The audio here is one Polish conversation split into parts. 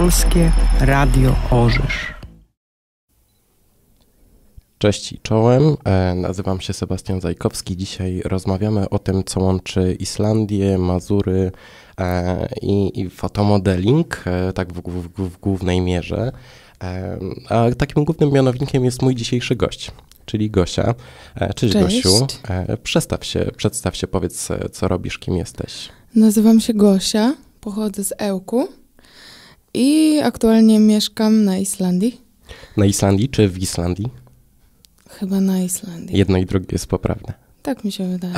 Polskie Radio Orzysz. Cześć i czołem, e, nazywam się Sebastian Zajkowski. Dzisiaj rozmawiamy o tym, co łączy Islandię, Mazury e, i, i fotomodeling, e, tak w, w, w głównej mierze. A takim głównym mianownikiem jest mój dzisiejszy gość, czyli Gosia. Cześć, Cześć. Gosiu. Przestaw się, przedstaw się, powiedz, co robisz, kim jesteś. Nazywam się Gosia, pochodzę z Ełku. I aktualnie mieszkam na Islandii. Na Islandii czy w Islandii? Chyba na Islandii. Jedno i drugie jest poprawne. Tak mi się wydaje.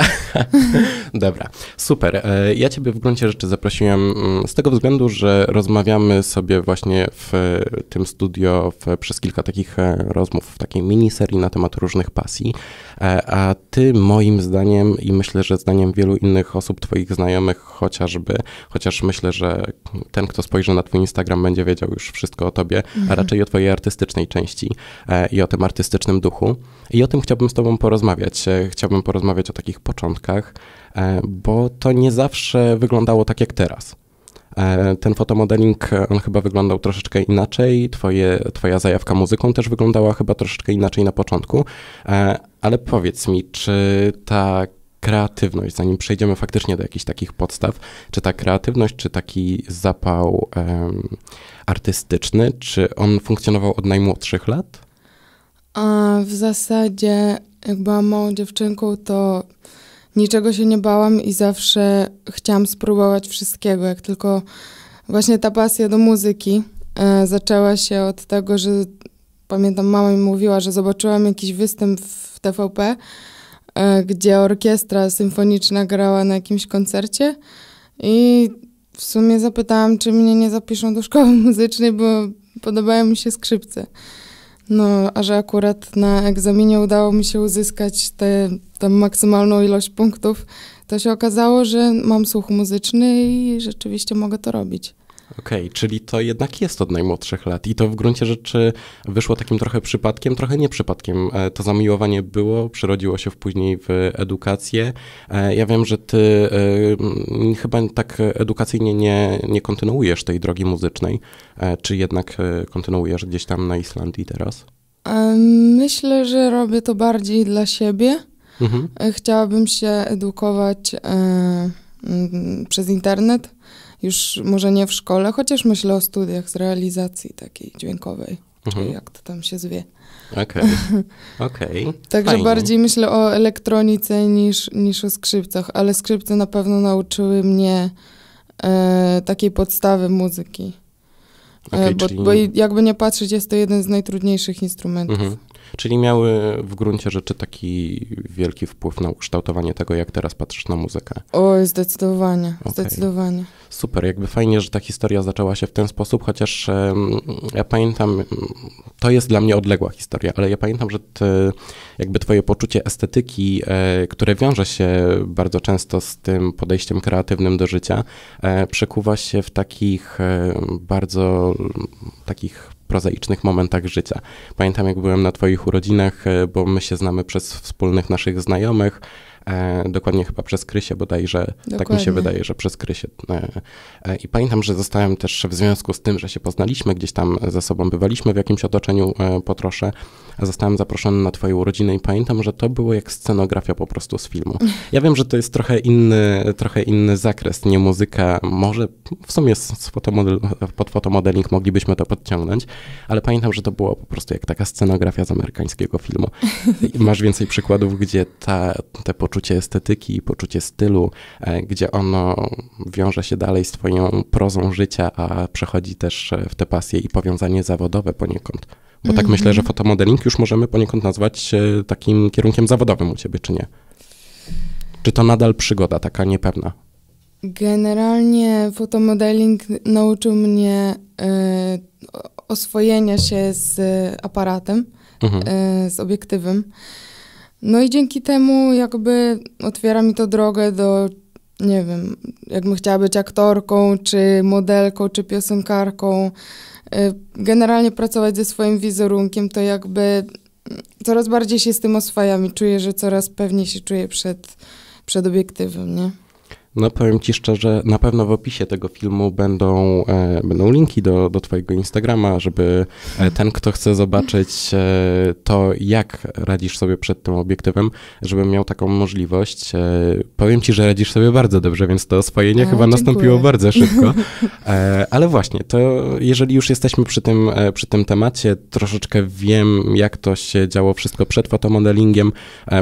Dobra, super. E, ja Ciebie w gruncie rzeczy zaprosiłem mm, z tego względu, że rozmawiamy sobie właśnie w tym studio w, przez kilka takich e, rozmów, w takiej miniserii na temat różnych pasji. E, a Ty moim zdaniem i myślę, że zdaniem wielu innych osób, Twoich znajomych chociażby, chociaż myślę, że ten, kto spojrzy na Twój Instagram będzie wiedział już wszystko o Tobie, mhm. a raczej o Twojej artystycznej części i o tym artystycznym duchu. I o tym chciałbym z Tobą porozmawiać. Chciałbym porozmawiać porozmawiać o takich początkach, e, bo to nie zawsze wyglądało tak jak teraz. E, ten fotomodeling, on chyba wyglądał troszeczkę inaczej, twoje, twoja zajawka muzyką też wyglądała chyba troszeczkę inaczej na początku, e, ale powiedz mi, czy ta kreatywność, zanim przejdziemy faktycznie do jakichś takich podstaw, czy ta kreatywność, czy taki zapał um, artystyczny, czy on funkcjonował od najmłodszych lat? A w zasadzie jak byłam małą dziewczynką, to niczego się nie bałam i zawsze chciałam spróbować wszystkiego. Jak tylko właśnie ta pasja do muzyki e, zaczęła się od tego, że pamiętam, mama mi mówiła, że zobaczyłam jakiś występ w TVP, e, gdzie orkiestra symfoniczna grała na jakimś koncercie i w sumie zapytałam, czy mnie nie zapiszą do szkoły muzycznej, bo podobają mi się skrzypce. No, a że akurat na egzaminie udało mi się uzyskać tę maksymalną ilość punktów, to się okazało, że mam słuch muzyczny i rzeczywiście mogę to robić. Okej, okay, czyli to jednak jest od najmłodszych lat i to w gruncie rzeczy wyszło takim trochę przypadkiem, trochę nie przypadkiem. E, to zamiłowanie było, przerodziło się w później w edukację. E, ja wiem, że ty e, chyba tak edukacyjnie nie, nie kontynuujesz tej drogi muzycznej, czy jednak kontynuujesz gdzieś tam na Islandii teraz? Myślę, że robię to bardziej dla siebie. Mhm. Chciałabym się edukować przez internet już może nie w szkole, chociaż myślę o studiach z realizacji takiej dźwiękowej, mhm. jak to tam się zwie. Okej, okay. okay. Także Fajnie. bardziej myślę o elektronice niż, niż o skrzypcach, ale skrzypce na pewno nauczyły mnie e, takiej podstawy muzyki. E, okay, bo, czyli... bo jakby nie patrzeć, jest to jeden z najtrudniejszych instrumentów. Mhm czyli miały w gruncie rzeczy taki wielki wpływ na ukształtowanie tego, jak teraz patrzysz na muzykę. Oj, zdecydowanie, okay. zdecydowanie. Super, jakby fajnie, że ta historia zaczęła się w ten sposób, chociaż ja pamiętam, to jest dla mnie odległa historia, ale ja pamiętam, że ty, jakby twoje poczucie estetyki, e, które wiąże się bardzo często z tym podejściem kreatywnym do życia, e, przekuwa się w takich e, bardzo takich prozaicznych momentach życia. Pamiętam, jak byłem na Twoich urodzinach, e, bo my się znamy przez wspólnych naszych znajomych. E, dokładnie chyba przez Krysię bodajże, dokładnie. tak mi się wydaje, że przez Krysię. E, e, I pamiętam, że zostałem też w związku z tym, że się poznaliśmy, gdzieś tam ze sobą bywaliśmy w jakimś otoczeniu e, potrosze, zostałem zaproszony na twoje urodziny i pamiętam, że to było jak scenografia po prostu z filmu. Ja wiem, że to jest trochę inny, trochę inny zakres, nie muzyka, może w sumie z fotomodel, pod fotomodeling moglibyśmy to podciągnąć, ale pamiętam, że to było po prostu jak taka scenografia z amerykańskiego filmu. I masz więcej przykładów, gdzie ta, te poczucia poczucie estetyki, poczucie stylu, e, gdzie ono wiąże się dalej z Twoją prozą życia, a przechodzi też e, w te pasje i powiązanie zawodowe poniekąd. Bo mm -hmm. tak myślę, że mhm. fotomodeling już możemy poniekąd nazwać e, takim kierunkiem zawodowym u Ciebie, czy nie? Czy to nadal przygoda taka niepewna? Generalnie fotomodeling nauczył mnie y, oswojenia się z aparatem, mhm. y, z obiektywem. No i dzięki temu jakby otwiera mi to drogę do, nie wiem, jakbym chciała być aktorką, czy modelką, czy piosenkarką. Y, generalnie pracować ze swoim wizerunkiem, to jakby mm, coraz bardziej się z tym oswajam i czuję, że coraz pewniej się czuję przed, przed obiektywem, nie? No powiem Ci szczerze, na pewno w opisie tego filmu będą, e, będą linki do, do Twojego Instagrama, żeby e, ten, kto chce zobaczyć e, to, jak radzisz sobie przed tym obiektywem, żeby miał taką możliwość. E, powiem Ci, że radzisz sobie bardzo dobrze, więc to oswojenie A, chyba dziękuję. nastąpiło bardzo szybko. E, ale właśnie, to jeżeli już jesteśmy przy tym, e, przy tym temacie, troszeczkę wiem, jak to się działo wszystko przed fotomodelingiem,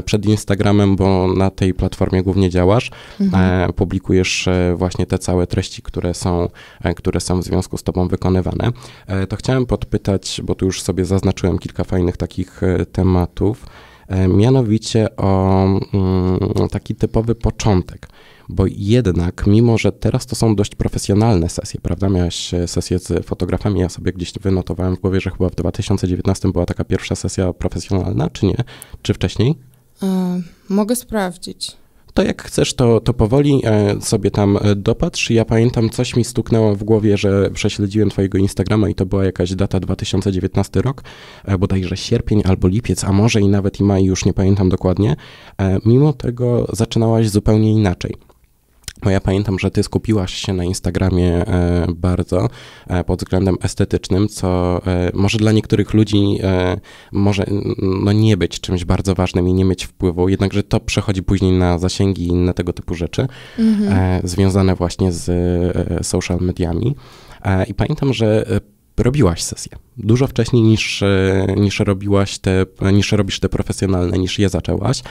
przed Instagramem, bo na tej platformie głównie działasz. Mhm publikujesz e, właśnie te całe treści, które są, e, które są w związku z Tobą wykonywane. E, to chciałem podpytać, bo tu już sobie zaznaczyłem kilka fajnych takich tematów, mianowicie o mm, taki typowy początek bo jednak, mimo że teraz to są dość profesjonalne sesje, prawda? Miałeś sesję z fotografami, ja sobie gdzieś wynotowałem w głowie, że chyba w 2019 była taka pierwsza sesja profesjonalna, czy nie? Czy wcześniej? mogę sprawdzić to jak chcesz, to, to powoli e, sobie tam e, dopatrz. Ja pamiętam, coś mi stuknęło w głowie, że prześledziłem twojego Instagrama i to była jakaś data 2019 rok, e, bodajże sierpień albo lipiec, a może i nawet i maj, już nie pamiętam dokładnie. Mimo tego zaczynałaś zupełnie inaczej. Bo no ja pamiętam, że ty skupiłaś się na Instagramie e, bardzo e, pod względem estetycznym, co e, może dla niektórych ludzi może no nie być czymś bardzo ważnym i nie mieć wpływu, jednakże to przechodzi później na zasięgi i inne tego typu rzeczy mhm. związane właśnie z social mediami. I pamiętam, że robiłaś sesję dużo wcześniej niż, niż robiłaś te, niż robisz te profesjonalne, niż je zaczęłaś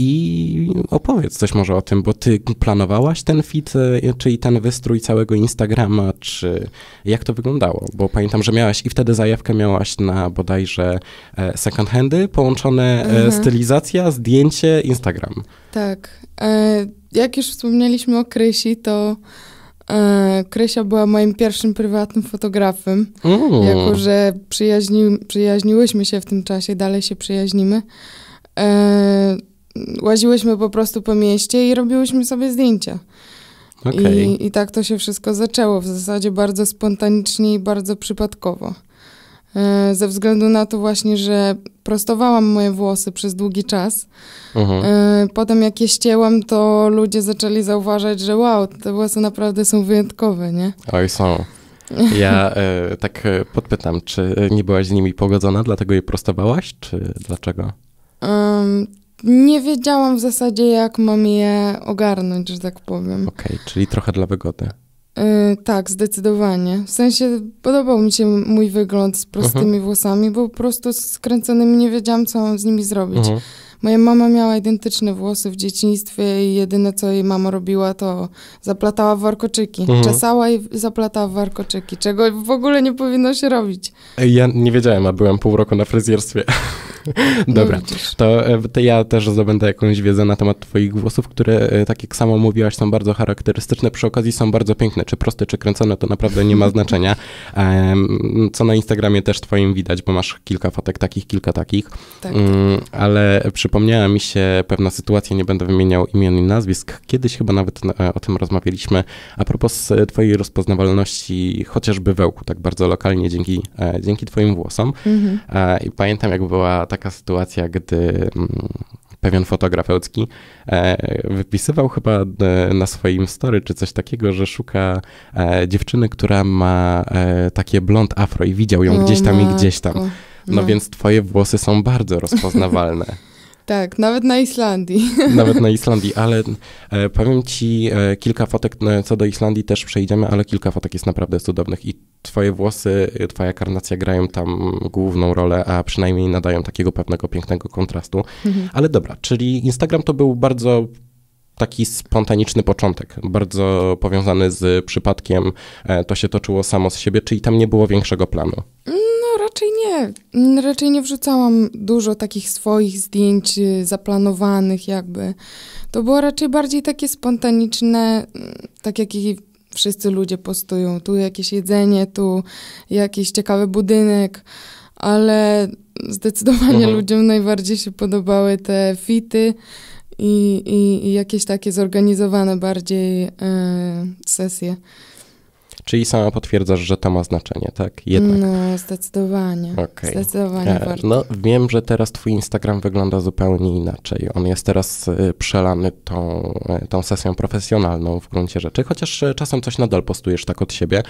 i opowiedz coś może o tym, bo ty planowałaś ten fit, e, czyli ten wystrój całego Instagrama, czy jak to wyglądało? Bo pamiętam, że miałaś i wtedy zajawkę miałaś na bodajże e, second handy połączone e, mhm. stylizacja, zdjęcie, Instagram. Tak. Jak już wspomnieliśmy o Krysi, to Krysia była moim pierwszym prywatnym fotografem. Mm. Jako, że przyjaźni, przyjaźniłyśmy się w tym czasie, dalej się przyjaźnimy łaziłyśmy po prostu po mieście i robiłyśmy sobie zdjęcia. Okay. I, I tak to się wszystko zaczęło, w zasadzie bardzo spontanicznie i bardzo przypadkowo. E, ze względu na to właśnie, że prostowałam moje włosy przez długi czas. Mhm. E, potem jak je ścięłam, to ludzie zaczęli zauważać, że wow, te włosy naprawdę są wyjątkowe, nie? Oj, są. Ja e, tak e, podpytam, czy nie byłaś z nimi pogodzona, dlatego je prostowałaś, czy dlaczego? Um, nie wiedziałam w zasadzie, jak mam je ogarnąć, że tak powiem. Okej, okay, czyli trochę dla wygody. Yy, tak, zdecydowanie. W sensie podobał mi się mój wygląd z prostymi uh mhm. -huh. włosami, bo po prostu skręconymi nie wiedziałam, co mam z nimi zrobić. Uh mhm. -huh. Moja mama miała identyczne włosy w dzieciństwie i jedyne, co jej mama robiła, to zaplatała warkoczyki. Mhm. Czesała i zaplatała warkoczyki, czego w ogóle nie powinno się robić. Ja nie wiedziałem, a byłem pół roku na fryzjerstwie. No Dobra, to, e, to, ja też zdobędę jakąś wiedzę na temat twoich włosów, które, e, tak jak samo mówiłaś, są bardzo charakterystyczne, przy okazji są bardzo piękne, czy proste, czy kręcone, to naprawdę nie ma znaczenia, co na Instagramie też twoim widać, bo masz kilka fotek takich, kilka takich, tak. Mm, ale przypomniała mi się pewna sytuacja, nie będę wymieniał imion i nazwisk, kiedyś chyba nawet e, o tym rozmawialiśmy, a propos twojej rozpoznawalności chociażby wełku, tak bardzo lokalnie dzięki, dzięki twoim włosom mhm. i pamiętam jak była taka taka sytuacja, gdy mm, pewien fotograf e, wypisywał chyba e, na swoim story czy coś takiego, że szuka e, dziewczyny, która ma takie blond afro i widział ją gdzieś tam i gdzieś tam. No, no. więc twoje włosy są bardzo rozpoznawalne. Tak, nawet na Islandii. Nawet na Islandii, ale e, powiem ci e, kilka fotek, e, co do Islandii też przejdziemy, ale kilka fotek jest naprawdę cudownych i twoje włosy, e, twoja karnacja grają tam główną rolę, a przynajmniej nadają takiego pewnego pięknego kontrastu. Mhm. Ale dobra, czyli Instagram to był bardzo taki spontaniczny początek, bardzo powiązany z przypadkiem, e, to się toczyło samo z siebie, czyli tam nie było większego planu. Mm, raczej nie. Raczej nie wrzucałam dużo takich swoich zdjęć y, zaplanowanych jakby. To było raczej bardziej takie spontaniczne, mm, tak jak i wszyscy ludzie postują. Tu jakieś jedzenie, tu jakiś ciekawy budynek, ale zdecydowanie mhm. ludziom najbardziej się podobały te fity i, i, i jakieś takie zorganizowane bardziej y, sesje. Czyli sama potwierdzasz, że to ma znaczenie, tak? Jednak. No, zdecydowanie. Okay. Zdecydowanie e, No, wiem, że teraz twój Instagram wygląda zupełnie inaczej. On jest teraz e, przelany tą, e, tą sesją profesjonalną w gruncie rzeczy, chociaż e, czasem coś nadal postujesz tak od siebie,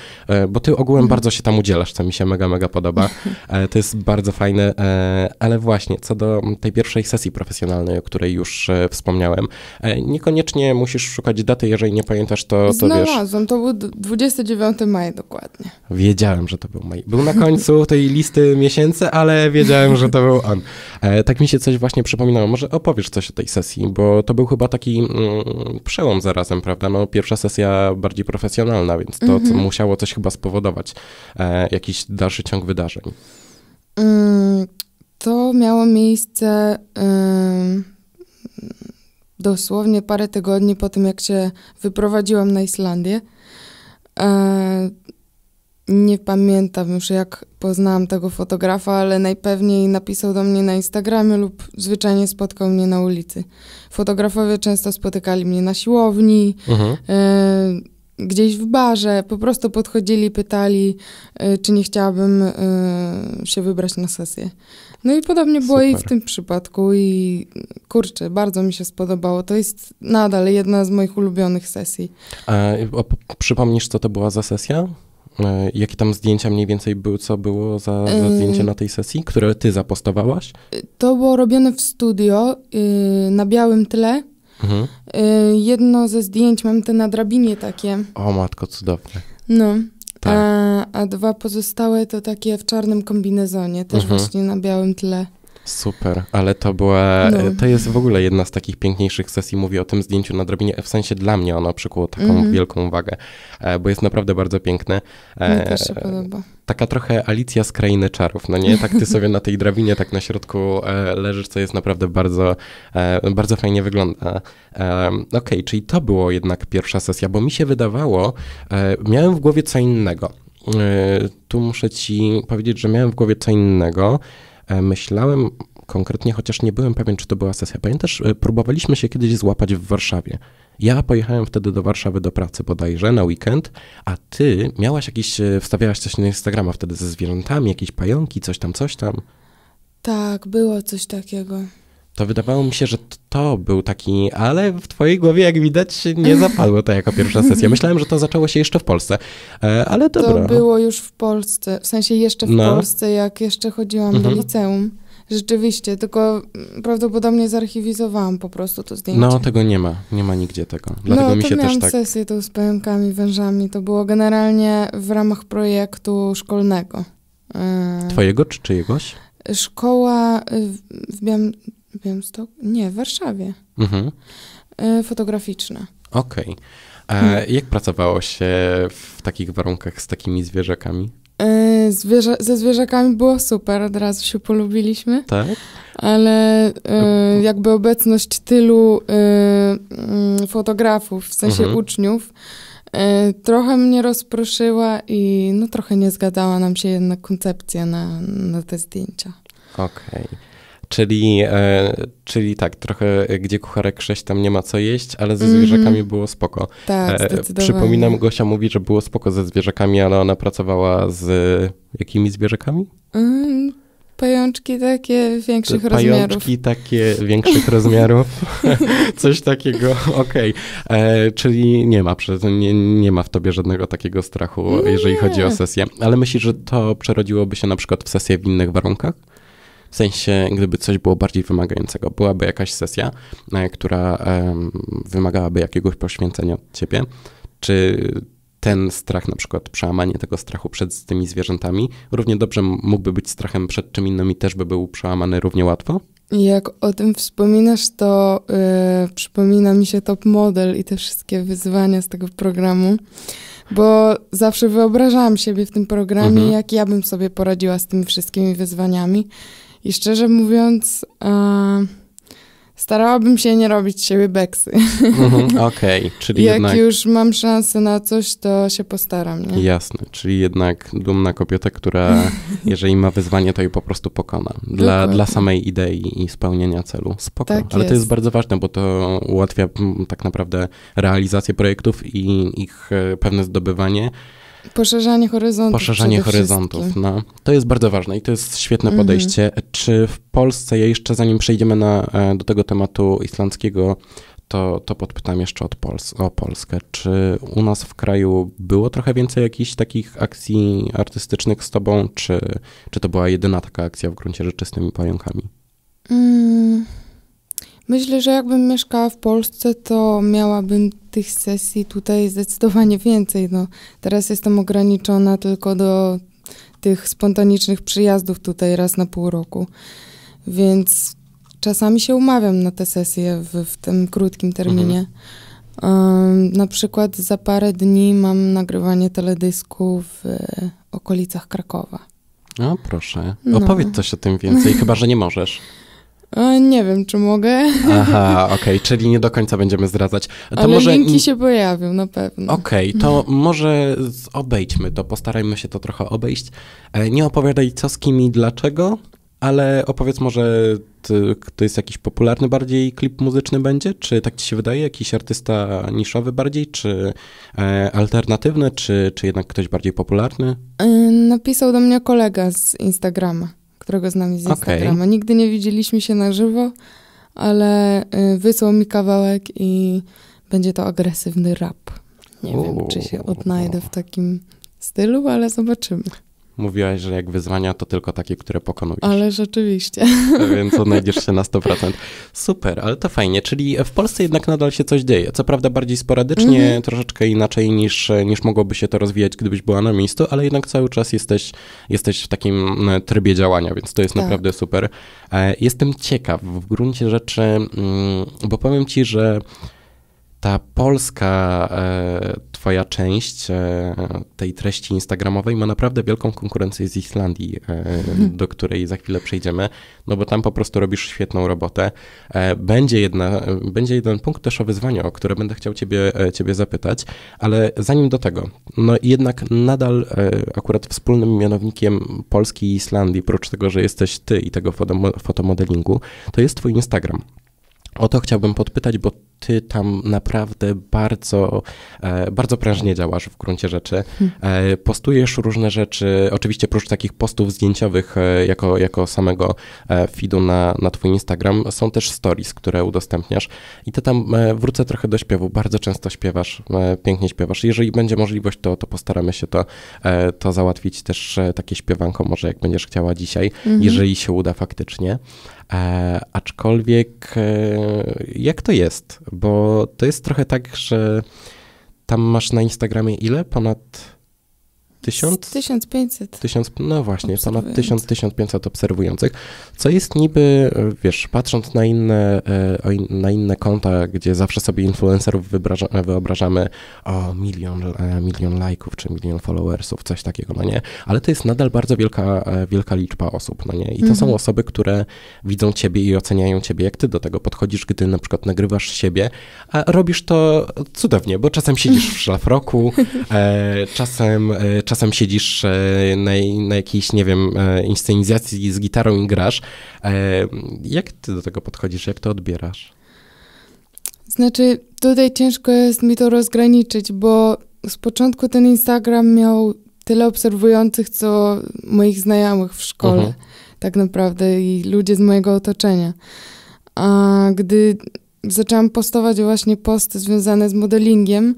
bo ty ogółem mhm. bardzo się tam udzielasz, co mi się mega, mega podoba. To jest bardzo fajne, ale właśnie, co do tej pierwszej sesji profesjonalnej, o której już wspomniałem, niekoniecznie musisz szukać daty, jeżeli nie pamiętasz, to, to wiesz... Znalazłem, to był 29 5 maja dokładnie. Wiedziałem, że to był maj. Był na końcu tej listy miesięcy, ale wiedziałem, że to był on. E, tak mi się coś właśnie przypominało. Może opowiesz coś o tej sesji, bo to był chyba taki mm, przełom zarazem, prawda? No, pierwsza sesja bardziej profesjonalna, więc to co mhm. musiało coś chyba spowodować. E, jakiś dalszy ciąg wydarzeń. Mm, to miało miejsce dosłownie parę tygodni po tym, jak się wyprowadziłam na Islandię. E, nie pamiętam już jak poznałam tego fotografa, ale najpewniej napisał do mnie na Instagramie lub zwyczajnie spotkał mnie na ulicy. Fotografowie często spotykali mnie na siłowni, mhm. E, gdzieś w barze, po prostu podchodzili, pytali, e, czy nie chciałabym się wybrać na sesję. No i podobnie było Super. i w tym przypadku i kurczę, bardzo mi się spodobało. To jest nadal jedna z moich ulubionych sesji. a przypomnisz, co to była za sesja? E, jakie tam zdjęcia mniej więcej były, co było za, za zdjęcie na tej sesji, które ty zapostowałaś? Y, to było robione w studio y, na białym tle. Mhm. Y, jedno ze zdjęć mam te na drabinie takie. O matko, cudowne. No. Tak. A, e, a dwa pozostałe to takie w czarnym kombinezonie, też mhm. właśnie na białym tle. Super, ale to była, no. to jest w ogóle jedna z takich piękniejszych sesji, mówię o tym zdjęciu na drobinie, w sensie dla mnie ono przykuło taką mm -hmm. wielką uwagę, e, bo jest naprawdę bardzo piękne. Mnie też się podoba. Taka trochę Alicja z Krainy Czarów, no nie? Tak ty sobie na tej drabinie, tak na środku e, leżysz, co jest naprawdę bardzo, e, bardzo fajnie wygląda. Okej, okay, czyli to było jednak pierwsza sesja, bo mi się wydawało, miałem w głowie co innego. Tu muszę ci powiedzieć, że miałem w głowie co innego, E, myślałem konkretnie, chociaż nie byłem pewien, czy to była sesja. Pamiętasz, e, próbowaliśmy się kiedyś złapać w Warszawie. Ja pojechałem wtedy do Warszawy do pracy bodajże na weekend, a ty miałaś jakieś, e, wstawiałaś coś na Instagrama wtedy ze zwierzętami, jakieś pająki, coś tam, coś tam. Tak, było coś takiego to wydawało mi się, że to był taki, ale w twojej głowie, jak widać, nie zapadło to jako pierwsza sesja. Myślałem, że to zaczęło się jeszcze w Polsce, e, ale dobra. To było już w Polsce, w sensie jeszcze w no. Polsce, jak jeszcze chodziłam mhm. do liceum. Rzeczywiście, tylko prawdopodobnie zarchiwizowałam po prostu to zdjęcie. No, tego nie ma. Nie ma nigdzie tego. No, Dlatego no, mi się też tak... sesję tu z pająkami, wężami. To było generalnie w ramach projektu szkolnego. E, Twojego czy czyjegoś? Szkoła y, w Białym... Białymstoku? Nie, w Warszawie. Mhm. E, fotograficzne. Okej. Okay. No. Hmm. Jak pracowało się w takich warunkach z takimi zwierzakami? E, zwierza ze zwierzakami było super, od razu się polubiliśmy. Tak. Ale e, jakby obecność tylu mm, fotografów, w sensie mhm. uczniów, trochę mnie rozproszyła i no trochę nie zgadzała nam się jednak koncepcja na, na te zdjęcia. Okej. Okay. Czyli, e, czyli tak, trochę e, gdzie kucharek sześć tam nie ma co jeść, ale ze mhm. zwierzakami mm -hmm. było spoko. Tak, e, przypominam, Gosia mówi, że było spoko ze zwierzakami, ale ona pracowała z jakimi zwierzakami? Mm, pajączki takie większych pajączki rozmiarów. Pajączki takie większych rozmiarów. Coś takiego, okej. Okay. E, czyli nie ma, nie, nie ma w tobie żadnego takiego strachu, no jeżeli chodzi o sesję. Ale myślisz, że to przerodziłoby się na przykład w sesję w innych warunkach? W sensie, gdyby coś było bardziej wymagającego, byłaby jakaś sesja, e, która wymagałaby jakiegoś poświęcenia od ciebie, czy ten strach, na przykład przełamanie tego strachu przed tymi zwierzętami, równie dobrze mógłby być strachem przed czym innym i też by był przełamany równie łatwo? Jak o tym wspominasz, to yy, przypomina mi się top model i te wszystkie wyzwania z tego programu, bo zawsze wyobrażałam siebie w tym programie, mhm. jak ja bym sobie poradziła z tymi wszystkimi wyzwaniami. I szczerze mówiąc, e, starałabym się nie robić siebie beksy. Mhm, okej, okay, czyli Jak jednak... już mam szansę na coś, to się postaram, nie? Jasne, czyli jednak dumna kobieta, która jeżeli ma wyzwanie, to je po prostu pokona. Dla, dla samej idei i spełnienia celu. Spoko. Tak Ale jest. to jest bardzo ważne, bo to ułatwia mm, tak naprawdę realizację projektów i ich e, pewne zdobywanie Poszerzanie horyzontów. Poszerzanie horyzontów, no. To jest bardzo ważne i to jest świetne mhm. podejście. Mhm. Czy w Polsce, ja jeszcze zanim przejdziemy na, e, do tego tematu islandzkiego, to, to podpytam jeszcze od Pols o Polskę. Czy u nas w kraju było trochę więcej jakichś takich akcji artystycznych z tobą, czy, czy to była jedyna taka akcja w gruncie rzeczy z tymi pająkami? Mm. Myślę, że jakbym mieszkała w Polsce, to miałabym tych sesji tutaj zdecydowanie więcej. No, teraz jestem ograniczona tylko do tych spontanicznych przyjazdów tutaj raz na pół roku, więc czasami się umawiam na te sesje w, w tym krótkim terminie. Mhm. Um, na przykład za parę dni mam nagrywanie teledysku w e, okolicach Krakowa. No proszę, no. opowiedz no. coś o tym więcej, chyba że nie możesz. Nie wiem, czy mogę. Aha, okej, okay, czyli nie do końca będziemy zdradzać. To Ale może... linki się pojawią, na pewno. Okej, okay, to może obejdźmy to, postarajmy się to trochę obejść. E, nie opowiadaj co z kim i dlaczego, ale opowiedz może, to jest jakiś popularny bardziej klip muzyczny będzie? Czy tak ci się wydaje? Jakiś artysta niszowy bardziej, czy e, alternatywny, czy, czy jednak ktoś bardziej popularny? E, napisał do mnie kolega z Instagrama którego znam z Instagrama. Okay. Nigdy nie widzieliśmy się na żywo, ale y, wysłał mi kawałek i będzie to agresywny rap. Nie Uuu. wiem, czy się odnajdę w takim stylu, ale zobaczymy mówiłaś, że jak wyzwania, to tylko takie, które pokonujesz. Ale rzeczywiście. Więc odnajdziesz się na 100%. Super, ale to fajnie. Czyli w Polsce jednak nadal się coś dzieje. Co prawda bardziej sporadycznie, mm -hmm. troszeczkę inaczej niż, niż mogłoby się to rozwijać, gdybyś była na miejscu, ale jednak cały czas jesteś, jesteś w takim e, trybie działania, więc to jest tak. naprawdę super. E, jestem ciekaw w gruncie rzeczy, mm, bo powiem ci, że ta polska, e, Twoja część e, tej treści Instagramowej ma naprawdę wielką konkurencję z Islandii, e, mhm. do której za chwilę przejdziemy, no bo tam po prostu robisz świetną robotę. E, będzie, jedna, będzie jeden punkt też o wyzwania, o które będę chciał Ciebie, ciebie zapytać, ale zanim do tego, no jednak nadal akurat wspólnym mianownikiem Polski i Islandii, prócz tego, że jesteś Ty i tego fotomodelingu, to jest Twój Instagram. O to chciałbym podpytać, bo ty tam naprawdę bardzo, e, bardzo prężnie działasz w gruncie rzeczy. Hmm. E, postujesz różne rzeczy, oczywiście prócz takich postów zdjęciowych e, jako, jako samego feedu na, na twój Instagram, są też stories, które udostępniasz. I to tam, wrócę trochę do śpiewu, bardzo często śpiewasz, pięknie śpiewasz. Jeżeli będzie możliwość, to, to postaramy się to, to załatwić też takie śpiewanko, może jak będziesz chciała dzisiaj, mhm. jeżeli się uda faktycznie. E, aczkolwiek e, jak to jest? Bo to jest trochę tak, że tam masz na Instagramie ile? Ponad tysiąc 1500. tysiąc no właśnie, ponad 1000-1500 obserwujących, co jest niby, e, wiesz, patrząc na inne, e, na inne konta, gdzie zawsze sobie influencerów e, wyobrażamy o milion, milion lajków czy milion followersów, coś takiego, no nie? Ale to jest nadal bardzo wielka, wielka liczba osób, no nie? I to mhm. są osoby, które widzą ciebie i oceniają ciebie, jak ty do tego podchodzisz, gdy na przykład nagrywasz siebie, a robisz to cudownie, bo czasem siedzisz w szlafroku, czasem czasem siedzisz e, na, na jakiejś, nie wiem, e, inscenizacji z gitarą i grasz. E, jak ty do tego podchodzisz? Jak to odbierasz? Znaczy, tutaj ciężko jest mi to rozgraniczyć, bo z początku ten Instagram miał tyle obserwujących, co moich znajomych w szkole, uh mhm. -huh. tak naprawdę, i ludzie z mojego otoczenia. A gdy zaczęłam postować właśnie posty związane z modelingiem,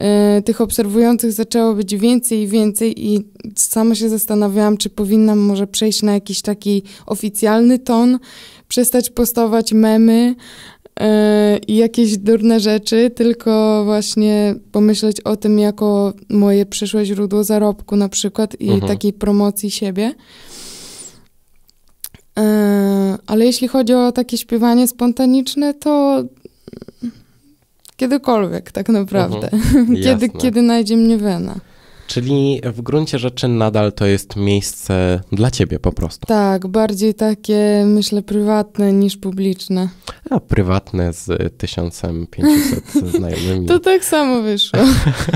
E, tych obserwujących zaczęło być więcej i więcej i sama się zastanawiałam, czy powinnam może przejść na jakiś taki oficjalny ton, przestać postować memy e, i jakieś durne rzeczy, tylko właśnie pomyśleć o tym jako moje przyszłe źródło zarobku na przykład i mhm. takiej promocji siebie. E, ale jeśli chodzi o takie śpiewanie spontaniczne, to Kiedykolwiek, tak naprawdę. Mhm. kiedy, kiedy najdzie mnie wena. Czyli w gruncie rzeczy nadal to jest miejsce dla ciebie po prostu. Tak, bardziej takie, myślę, prywatne niż publiczne. A prywatne z 1500 znajomymi. To tak samo wyszło.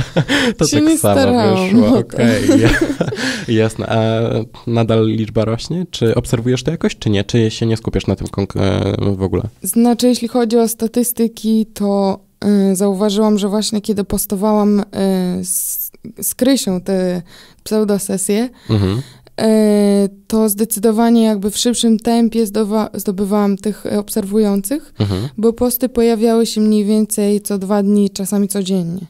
to Się tak samo starałam, wyszło, okej. Okay. Jasne. A nadal liczba rośnie? Czy obserwujesz to jakoś, czy nie? Czy się nie skupiasz na tym e, w ogóle? Znaczy, jeśli chodzi o statystyki, to Y, zauważyłam, że właśnie kiedy postowałam y, z, z Krysią te pseudosesje, mhm. Y, to zdecydowanie jakby w szybszym tempie zdobywałam tych obserwujących, mhm. bo posty pojawiały się mniej więcej co dwa dni, czasami codziennie.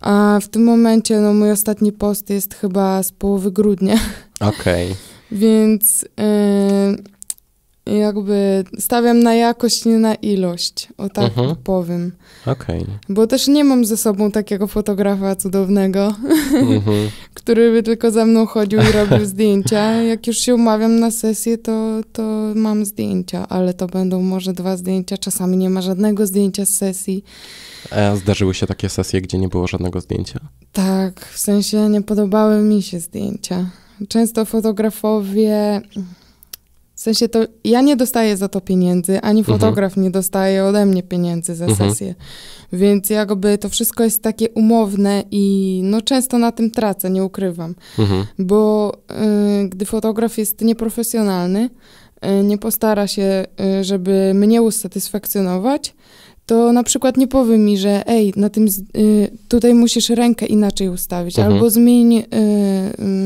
A w tym momencie, no mój ostatni post jest chyba z połowy grudnia. Okej. Okay. Więc... Y jakby stawiam na jakość, nie na ilość. O tak mhm. powiem. Okej. Okay. Bo też nie mam ze sobą takiego fotografa cudownego, mhm. który by tylko za mną chodził i robił zdjęcia. Jak już się umawiam na sesję, to, to mam zdjęcia, ale to będą może dwa zdjęcia. Czasami nie ma żadnego zdjęcia z sesji. A zdarzyły się takie sesje, gdzie nie było żadnego zdjęcia? Tak, w sensie nie podobały mi się zdjęcia. Często fotografowie w sensie to ja nie dostaję za to pieniędzy, ani mhm. fotograf mhm. nie dostaje ode mnie pieniędzy za mhm. sesję. Więc jakby to wszystko jest takie umowne i no często na tym tracę, nie ukrywam. Mhm. Bo y, gdy fotograf jest nieprofesjonalny, y, nie postara się, y, żeby mnie usatysfakcjonować, to na przykład nie powie mi, że ej, na tym, y, tutaj musisz rękę inaczej ustawić, mhm. albo zmień y,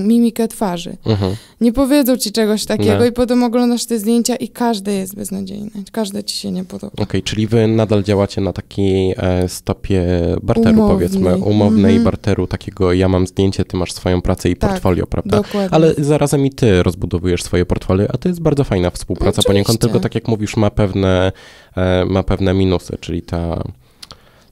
mimikę twarzy. Mhm. Nie powiedzą ci czegoś takiego nie. i potem oglądasz te zdjęcia i każde jest beznadziejne, każde ci się nie podoba. Okej, okay, czyli wy nadal działacie na takiej e, stopie barteru powiedzmy, umownej mhm. barteru, takiego ja mam zdjęcie, ty masz swoją pracę i tak, portfolio, prawda? Dokładnie. Ale zarazem i ty rozbudowujesz swoje portfolio, a to jest bardzo fajna współpraca Oczywiście. poniekąd, tylko tak jak mówisz, ma pewne E, ma pewne minusy, czyli ta,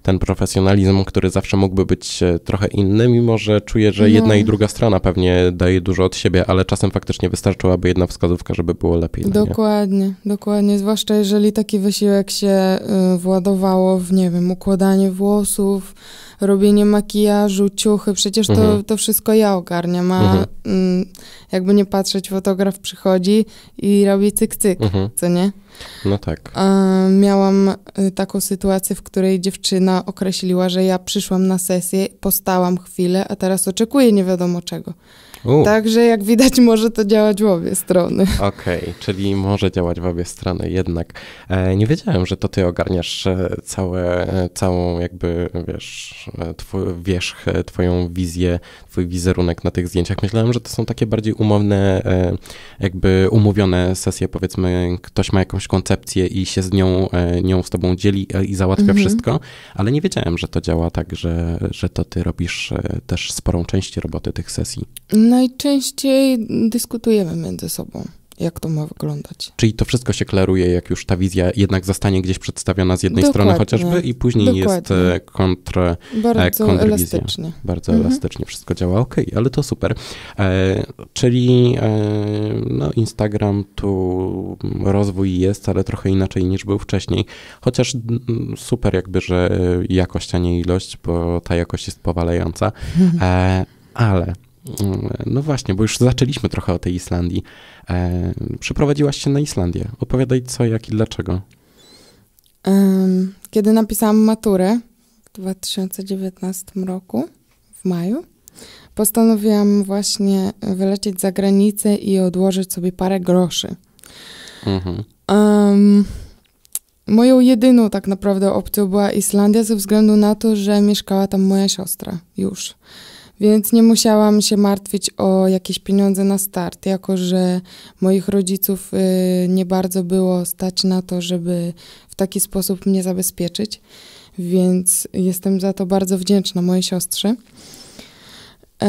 ten profesjonalizm, który zawsze mógłby być e, trochę inny, mimo że czuję, że no. jedna i druga strona pewnie daje dużo od siebie, ale czasem faktycznie wystarczyłaby jedna wskazówka, żeby było lepiej. No dokładnie, nie? dokładnie. Zwłaszcza jeżeli taki wysiłek się y, władowało w, nie wiem, układanie włosów, robienie makijażu, ciuchy, przecież to, mhm. to wszystko ja ogarniam, a mhm. Mm, jakby nie patrzeć, fotograf przychodzi i robi cyk-cyk, mhm. co nie? No tak. A miałam y, taką sytuację, w której dziewczyna określiła, że ja przyszłam na sesję, postałam chwilę, a teraz oczekuję nie wiadomo czego. U. Także jak widać, może to działać w obie strony. Okej, okay, czyli może działać w obie strony, jednak e, nie wiedziałem, że to ty ogarniasz e, całe, e, całą jakby, wiesz, e, twój, wierzch, twoją wizję, twój wizerunek na tych zdjęciach. Myślałem, że to są takie bardziej umowne, e, jakby umówione sesje, powiedzmy, ktoś ma jakąś koncepcję i się z nią, e, nią z tobą dzieli e, i załatwia mhm. wszystko, ale nie wiedziałem, że to działa tak, że, że to ty robisz też sporą część roboty tych sesji. Najczęściej dyskutujemy między sobą jak to ma wyglądać. Czyli to wszystko się klaruje, jak już ta wizja jednak zostanie gdzieś przedstawiona z jednej Dokładnie. strony chociażby i później e, Dokładnie. jest kontr, e, Bardzo kontrwizja. Elastycznie. Bardzo mhm. elastycznie wszystko działa. Okej, okay, ale to super. E, czyli e, no Instagram tu rozwój jest, ale trochę inaczej niż był wcześniej. Chociaż super jakby, że jakość, a nie ilość, bo ta jakość jest powalająca. Mhm. E, ale no właśnie, bo już zaczęliśmy trochę o tej Islandii. E, przeprowadziłaś się na Islandię. Opowiadaj co, jak i dlaczego. Kiedy napisałam maturę w 2019 roku, w maju, postanowiłam właśnie wylecieć za granicę i odłożyć sobie parę groszy. Mhm. Um, moją jedyną tak naprawdę opcją była Islandia ze względu na to, że mieszkała tam moja siostra już. Więc nie musiałam się martwić o jakieś pieniądze na start, jako że moich rodziców y, nie bardzo było stać na to, żeby w taki sposób mnie zabezpieczyć. Więc jestem za to bardzo wdzięczna mojej siostrze. E,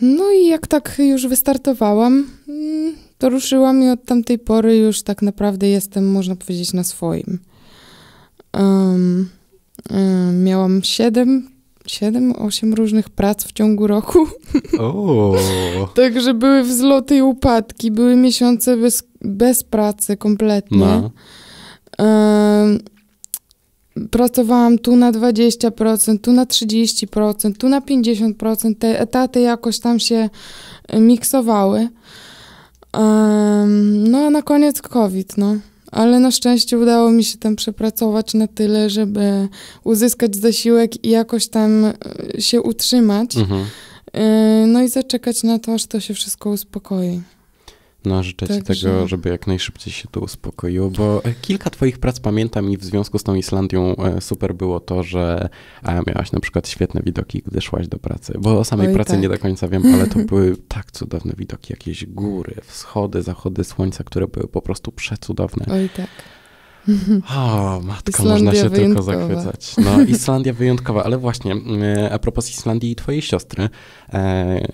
no i jak tak już wystartowałam, mm, to ruszyłam i od tamtej pory już tak naprawdę jestem, można powiedzieć, na swoim. Um, um, miałam 7 7-8 różnych prac w ciągu roku. Także były wzloty i upadki, były miesiące bez, bez pracy kompletnie. No. pracowałam tu na 20%, tu na 30%, tu na 50%. Te etaty jakoś tam się e, miksowały. no a na koniec COVID, no ale na szczęście udało mi się tam przepracować na tyle, żeby uzyskać zasiłek i jakoś tam e, się utrzymać. Mhm. E, no i zaczekać na to, aż to się wszystko uspokoi. No, życzę Ci tego, żeby jak najszybciej się to uspokoiło, bo e, kilka Twoich prac pamiętam i w związku z tą Islandią e, super było to, że e, miałaś na przykład świetne widoki, gdy szłaś do pracy, bo o samej Oj, pracy tak. nie do końca wiem, ale to były tak cudowne widoki, jakieś góry, wschody, zachody słońca, które były po prostu przecudowne. Oj tak. O, matko, Islandia można się wyjątkowa. tylko zachwycać. No, Islandia wyjątkowa, ale właśnie mm, e, a propos Islandii i twojej siostry, e,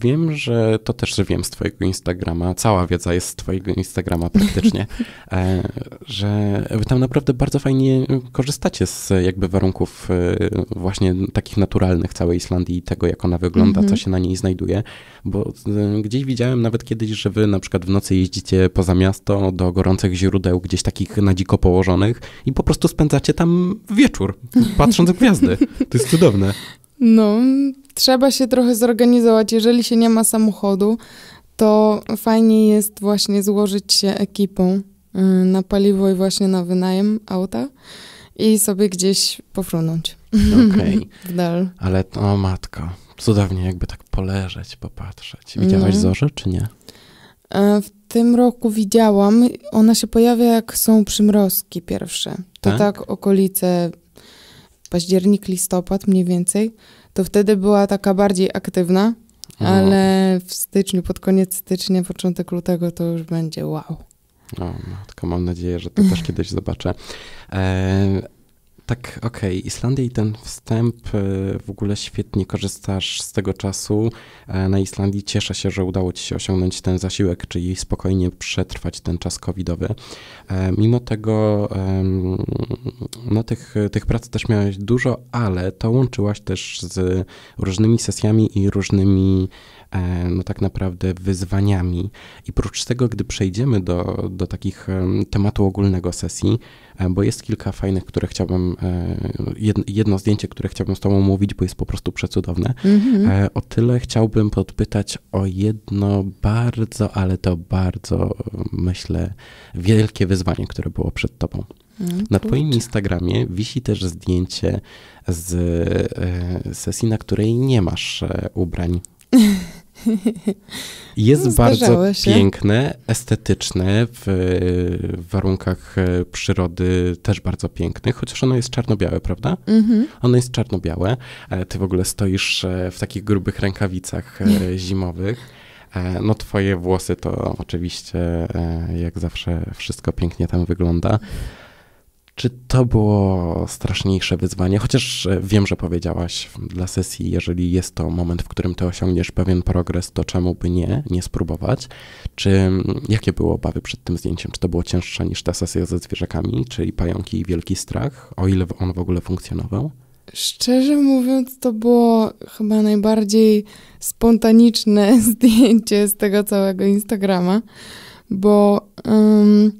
wiem, że to też wiem z twojego Instagrama, cała wiedza jest z twojego Instagrama praktycznie, e, że wy tam naprawdę bardzo fajnie korzystacie z jakby warunków e, właśnie takich naturalnych całej Islandii i tego, jak ona wygląda, mm -hmm. co mhm. się na niej znajduje, bo e, gdzieś widziałem nawet kiedyś, że wy na przykład w nocy jeździcie poza miasto do gorących źródeł gdzieś takich na dziko położonych i po prostu spędzacie tam wieczór, patrząc w gwiazdy. To jest cudowne. No, trzeba się trochę zorganizować. Jeżeli się nie ma samochodu, to fajnie jest właśnie złożyć się ekipą y, na paliwo i właśnie na wynajem auta i sobie gdzieś pofrunąć. Okej. Okay. w Ale to, o matka, cudownie jakby tak poleżeć, popatrzeć. Widziałaś no. czy nie? E, w tym roku widziałam, ona się pojawia jak są przymrozki pierwsze. To tak, tak okolice październik, listopad mniej więcej. To wtedy była taka bardziej aktywna, no. ale w styczniu, pod koniec stycznia, początek lutego to już będzie wow. O, matka, mam nadzieję, że to też kiedyś zobaczę. E, tak, okej. Okay. Islandia i ten wstęp e, w ogóle świetnie korzystasz z tego czasu. E, na Islandii cieszę się, że udało ci się osiągnąć ten zasiłek, czyli spokojnie przetrwać ten czas covidowy. E, mimo tego, no tych, tych prac też miałeś dużo, ale to łączyłaś też z różnymi sesjami i różnymi E, no tak naprawdę wyzwaniami. I prócz tego, gdy przejdziemy do, do takich e, tematu ogólnego sesji, e, bo jest kilka fajnych, które chciałbym, jedno zdjęcie, które chciałbym z Tobą mówić, bo jest po prostu przecudowne. Mm-hmm. O tyle chciałbym podpytać o jedno bardzo, ale to bardzo, myślę, wielkie wyzwanie, które było przed Tobą. Mm, na Twoim Instagramie wisi też zdjęcie z sesji, na której nie masz ubrań. Jest no, bardzo się. piękne, estetyczne, w, warunkach e, przyrody też bardzo piękne, chociaż ono jest czarno-białe, prawda? Mm-hmm. Ono jest czarno-białe. E, ty w ogóle stoisz e, w takich grubych rękawicach zimowych. No twoje włosy to oczywiście, jak zawsze, wszystko pięknie tam wygląda. Czy to było straszniejsze wyzwanie? Chociaż e, wiem, że powiedziałaś dla sesji, jeżeli jest to moment, w którym ty osiągniesz pewien progres, to czemu by nie, nie spróbować? Czy jakie były obawy przed tym zdjęciem? Czy to było cięższe niż ta sesja ze zwierzakami, czyli pająki i wielki strach, o ile on w ogóle funkcjonował? Szczerze mówiąc, to było chyba najbardziej spontaniczne zdjęcie z tego całego Instagrama, bo. Um,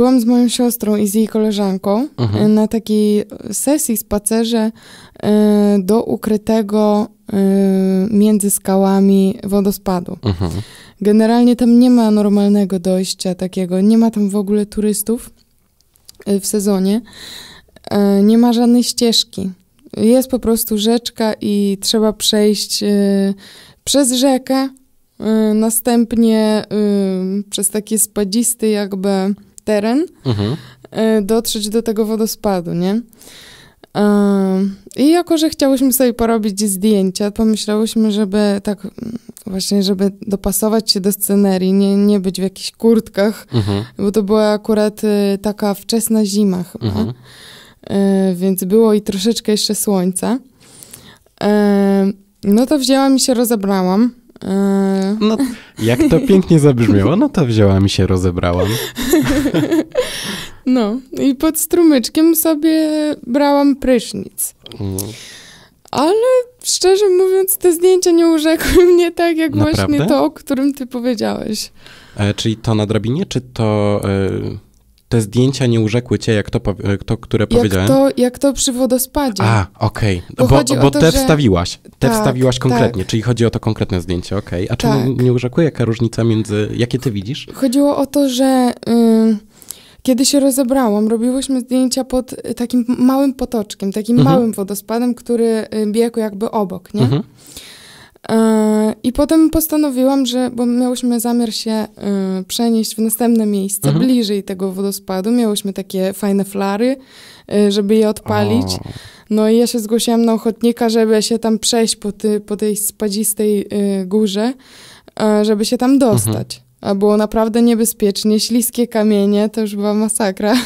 byłam z moją siostrą i z jej koleżanką mhm. e, na takiej sesji, spacerze e, do ukrytego e, między skałami wodospadu. Mhm. Generalnie tam nie ma normalnego dojścia takiego, nie ma tam w ogóle turystów w sezonie, nie ma żadnej ścieżki. Jest po prostu rzeczka i trzeba przejść przez rzekę, następnie przez takie spadzisty jakby w teren, mhm. E, dotrzeć do tego wodospadu, nie? E, I jako, że chciałyśmy sobie porobić zdjęcia, pomyślałyśmy, żeby tak mm, właśnie, żeby dopasować się do scenerii, nie, nie być w jakichś kurtkach, mhm. bo to była akurat e, taka wczesna zima chyba. Mhm. Więc było i troszeczkę jeszcze słońca. No to wzięłam i się rozebrałam. Yy. No, jak to pięknie zabrzmiało, no to wzięłam i się rozebrałam. No, i pod strumyczkiem sobie brałam prysznic. Mm. Ale szczerze mówiąc, te zdjęcia nie urzekły mnie tak, jak Naprawdę? właśnie to, o którym ty powiedziałeś. E, czyli to na drabinie, czy to... E, te zdjęcia nie urzekły cię, jak to, to które jak powiedziałem? To, jak to przy wodospadzie. A, okej. Okay. Bo, bo, bo to, te że... wstawiłaś. Te tak, wstawiłaś tak. konkretnie, tak. czyli chodzi o to konkretne zdjęcie, okej. Okay. A czemu tak. nie urzekły? Jaka różnica między... Jakie ty widzisz? Chodziło o to, że... kiedy się rozebrałam, robiłyśmy zdjęcia pod y, takim małym potoczkiem, takim mhm. małym wodospadem, który y, biegł jakby obok, nie? Mhm. E, I potem postanowiłam, że, bo miałyśmy zamiar się e, przenieść w następne miejsce, mhm. bliżej tego wodospadu. Miałyśmy takie fajne flary, e, żeby je odpalić. O. No i ja się zgłosiłam na ochotnika, żeby się tam przejść po, ty, po tej spadzistej górze, żeby się tam mhm. dostać. Mhm. A było naprawdę niebezpiecznie, śliskie kamienie, to już była masakra.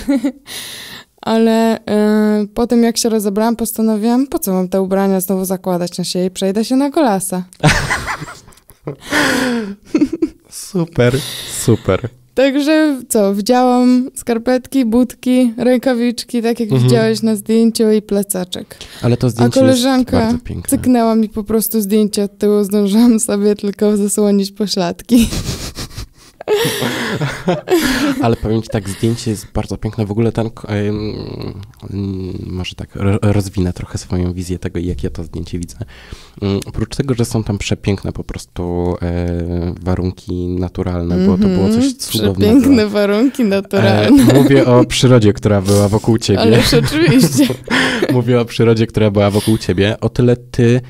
ale yy, po tym jak się rozebrałam, postanowiłam, po co mam te ubrania znowu zakładać na siebie i przejdę się na golasa. super, super. Także co, wdziałam skarpetki, budki, rękawiczki, tak jak mhm. widziałeś na zdjęciu i plecaczek. Ale to zdjęcie A koleżanka cyknęła mi po prostu zdjęcie od tyłu, zdążyłam sobie tylko zasłonić pośladki. Ale powiem ci tak, zdjęcie jest bardzo piękne. W ogóle ten, może tak rozwinę trochę swoją wizję tego, jak ja to zdjęcie widzę. Mm, oprócz tego, że są tam przepiękne po prostu e, warunki naturalne, bo to było coś mhm. cudownego. Przepiękne warunki e, naturalne. Mówię o przyrodzie, która była wokół ciebie. Ależ oczywiście. Mówię o przyrodzie, która była wokół ciebie. O tyle ty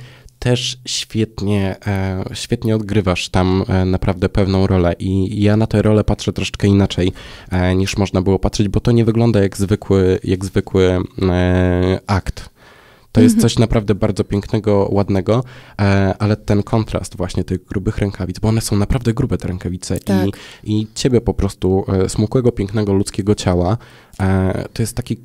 też świetnie, e, świetnie odgrywasz tam e, naprawdę pewną rolę i ja na tę rolę patrzę troszeczkę inaczej e, niż można było patrzeć, bo to nie wygląda jak zwykły, jak zwykły akt. To jest mhm. coś naprawdę bardzo pięknego, ładnego, ale ten kontrast właśnie tych grubych rękawic, bo one są naprawdę grube te rękawice tak. i, i ciebie po prostu, smukłego, pięknego ludzkiego ciała, to jest taki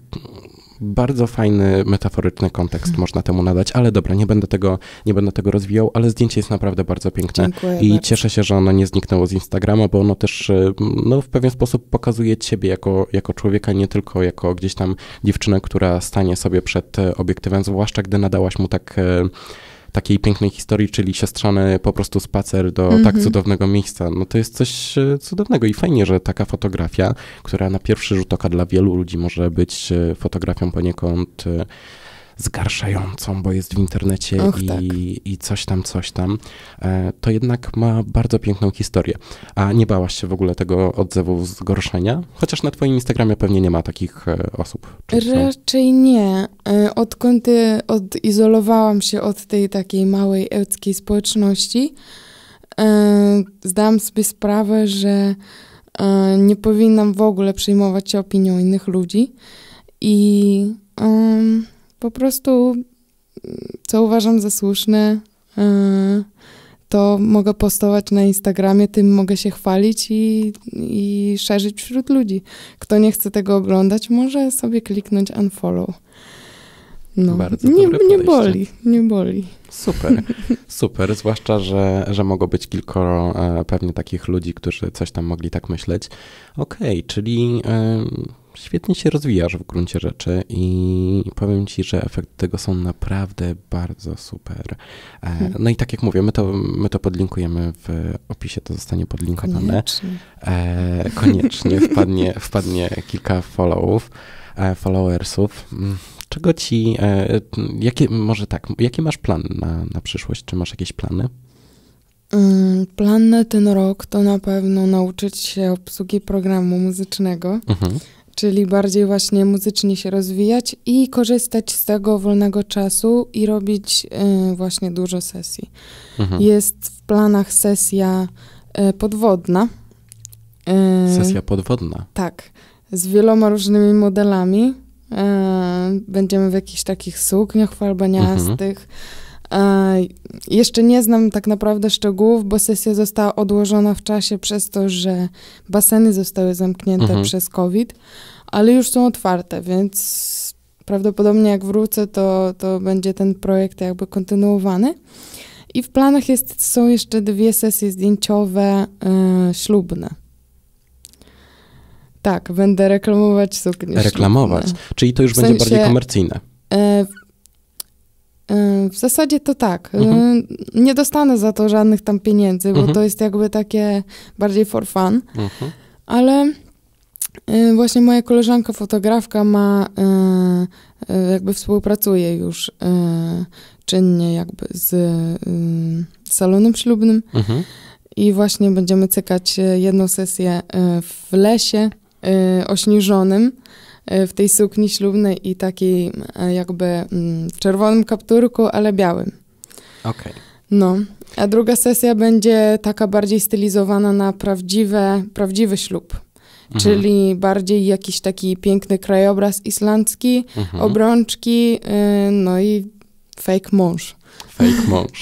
bardzo fajny, metaforyczny kontekst hmm. można temu nadać, ale dobra, nie będę, tego, nie będę tego rozwijał, ale zdjęcie jest naprawdę bardzo piękne. Dziękuję I bardzo. cieszę się, że ono nie zniknęło z Instagrama, bo ono też y, no, w pewien sposób pokazuje ciebie jako, jako człowieka, nie tylko jako gdzieś tam dziewczynę, która stanie sobie przed y, obiektywem, zwłaszcza gdy nadałaś mu tak y, takiej pięknej historii, czyli siostrzany po prostu spacer do mm -hmm. tak mhm. cudownego miejsca. No to jest coś e, cudownego i fajnie, że taka fotografia, która na pierwszy rzut oka dla wielu ludzi może być e, fotografią poniekąd e, zgarszającą, bo jest w internecie Och, i, tak. i coś tam, coś tam, e, to jednak ma bardzo piękną historię. A nie bałaś się w ogóle tego odzewu zgorszenia? Chociaż na twoim Instagramie pewnie nie ma takich e, osób. Raczej nie. E, odkąd odizolowałam się od tej takiej małej ełckiej społeczności, zdałam sobie sprawę, że nie powinnam w ogóle przejmować się opinią innych ludzi i um, po prostu, co uważam za słuszne, e, to mogę postować na Instagramie, tym mogę się chwalić i, i szerzyć wśród ludzi. Kto nie chce tego oglądać, może sobie kliknąć unfollow. No, Bardzo nie, nie boli, nie boli. Super, super, zwłaszcza, że, że mogło być kilkoro e, pewnie takich ludzi, którzy coś tam mogli tak myśleć. Okej, okay, czyli... Yy świetnie się rozwijasz w gruncie rzeczy i powiem ci, że efekty tego są naprawdę bardzo super. E, mhm. No i tak jak mówię, my to, my to podlinkujemy w opisie, to zostanie podlinkowane. Koniecznie, e, koniecznie wpadnie, wpadnie kilka followów, e, followersów. Mm, czego ci, jakie, może tak, jaki masz plan na, na przyszłość? Czy masz jakieś plany? Mm, plan na ten rok to na pewno nauczyć się obsługi programu muzycznego. Mhm czyli bardziej właśnie muzycznie się rozwijać i korzystać z tego wolnego czasu i robić y, właśnie dużo sesji. Mhm. Jest w planach sesja y, podwodna. Y, sesja podwodna. Tak, z wieloma różnymi modelami. Y, będziemy w jakichś takich sukniach falbaniastych. Mhm E, jeszcze nie znam tak naprawdę szczegółów, bo sesja została odłożona w czasie przez to, że baseny zostały zamknięte mhm. przez COVID, ale już są otwarte, więc prawdopodobnie jak wrócę, to, to będzie ten projekt jakby kontynuowany. I w planach jest, są jeszcze dwie sesje zdjęciowe yy, ślubne. Tak, będę reklamować suknię. Reklamować. Ślubne. Czyli to już w sensie, będzie bardziej komercyjne. Yy, Y, w zasadzie to tak. Y, mhm. Nie dostanę za to żadnych tam pieniędzy, bo mhm. to jest jakby takie bardziej for fun. Mhm. Ale y, właśnie moja koleżanka fotografka ma, jakby współpracuje już czynnie jakby z salonem ślubnym. Mhm. I właśnie będziemy cykać jedną sesję w lesie ośnieżonym. E, w tej sukni ślubnej i takiej e, jakby mm, czerwonym kapturku, ale białym. Okej. Okay. No. A druga sesja będzie taka bardziej stylizowana na prawdziwe, prawdziwy ślub. Mhm. Czyli bardziej jakiś taki piękny krajobraz islandzki, mhm. obrączki, y, no i fake mąż fake mąż.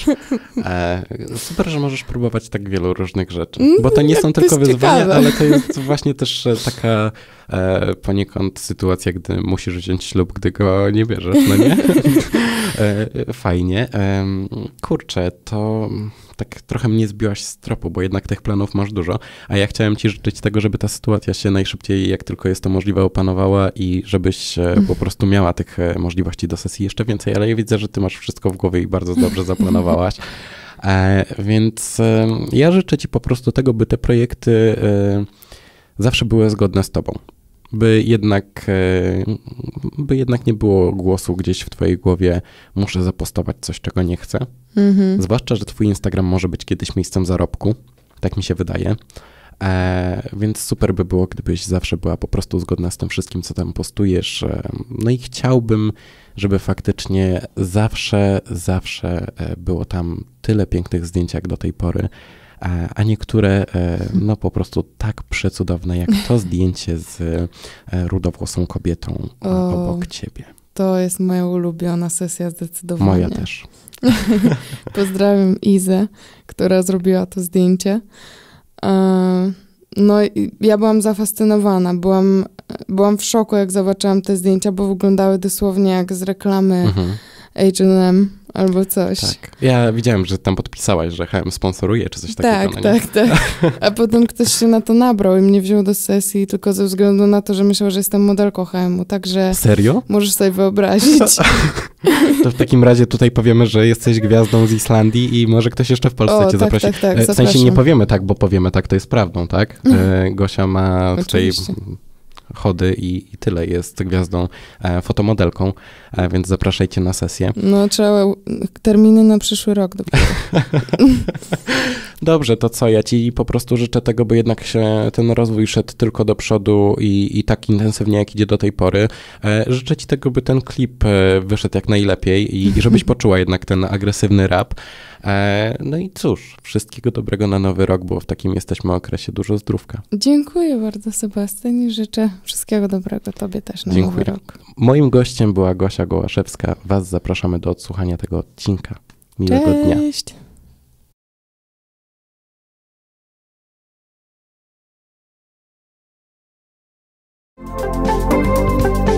E, super, że możesz próbować tak wielu różnych rzeczy. Mhm, bo to nie są to tylko wyzwania, ciekawe. ale to jest właśnie też e, taka e, poniekąd sytuacja, gdy musisz wziąć ślub, gdy go nie bierzesz, no nie? E, fajnie. E, kurczę, to tak trochę mnie zbiłaś z tropu, bo jednak tych planów masz dużo, a ja chciałem ci życzyć tego, żeby ta sytuacja się najszybciej, jak tylko jest to możliwe, opanowała i żebyś e, mhm. po prostu miała tych e, możliwości do sesji jeszcze więcej, ale ja widzę, że ty masz wszystko w głowie i bardzo dobrze zaplanowałaś. E, więc ja życzę ci po prostu tego, by te projekty zawsze były zgodne z tobą by jednak, e, by jednak nie było głosu gdzieś w twojej głowie, muszę zapostować coś, czego nie chcę. Mhm. Zwłaszcza, że twój Instagram może być kiedyś miejscem zarobku, tak mi się wydaje. E, więc super by było, gdybyś zawsze była po prostu zgodna z tym wszystkim, co tam postujesz. E, no i chciałbym, żeby faktycznie zawsze, zawsze e, było tam tyle pięknych zdjęć jak do tej pory, a niektóre e, no po prostu tak przecudowne, jak to zdjęcie z e, rudowłosą kobietą e, o, obok ciebie. To jest moja ulubiona sesja zdecydowanie. Moja też. Pozdrawiam Izę, która zrobiła to zdjęcie. No ja byłam zafascynowana, byłam, byłam w szoku, jak zobaczyłam te zdjęcia, bo wyglądały dosłownie jak z reklamy mhm. H&M albo coś. Tak. Ja widziałem, że tam podpisałaś, że HM sponsoruje czy coś takiego. Tak, no tak, tak. A potem ktoś się na to nabrał i mnie wziął do sesji tylko ze względu na to, że myślał, że jestem modelką HM-u, także... Serio? Możesz sobie wyobrazić. To w takim razie tutaj powiemy, że jesteś gwiazdą z Islandii i może ktoś jeszcze w Polsce o, cię tak, zaprosi. Tak, tak, e, w sensie nie powiemy tak, bo powiemy tak, to jest prawdą, tak? E, mhm. Gosia ma Oczywiście. tutaj chody i, i tyle jest gwiazdą e, fotomodelką, e, więc zapraszajcie na sesję. No, trzeba terminy na przyszły rok. Dobrze, to co, ja ci po prostu życzę tego, by jednak się ten rozwój szedł tylko do przodu i, i tak intensywnie, jak idzie do tej pory. E, życzę ci tego, by ten klip e, wyszedł jak najlepiej i, i żebyś poczuła jednak ten agresywny rap. E, no i cóż, wszystkiego dobrego na nowy rok, bo w takim jesteśmy okresie dużo zdrówka. Dziękuję bardzo Sebastian i życzę wszystkiego dobrego Tobie też na Dziękuję. nowy rok. Moim gościem była Gosia Gołaszewska. Was zapraszamy do odsłuchania tego odcinka. Miłego Cześć. dnia. Thank you.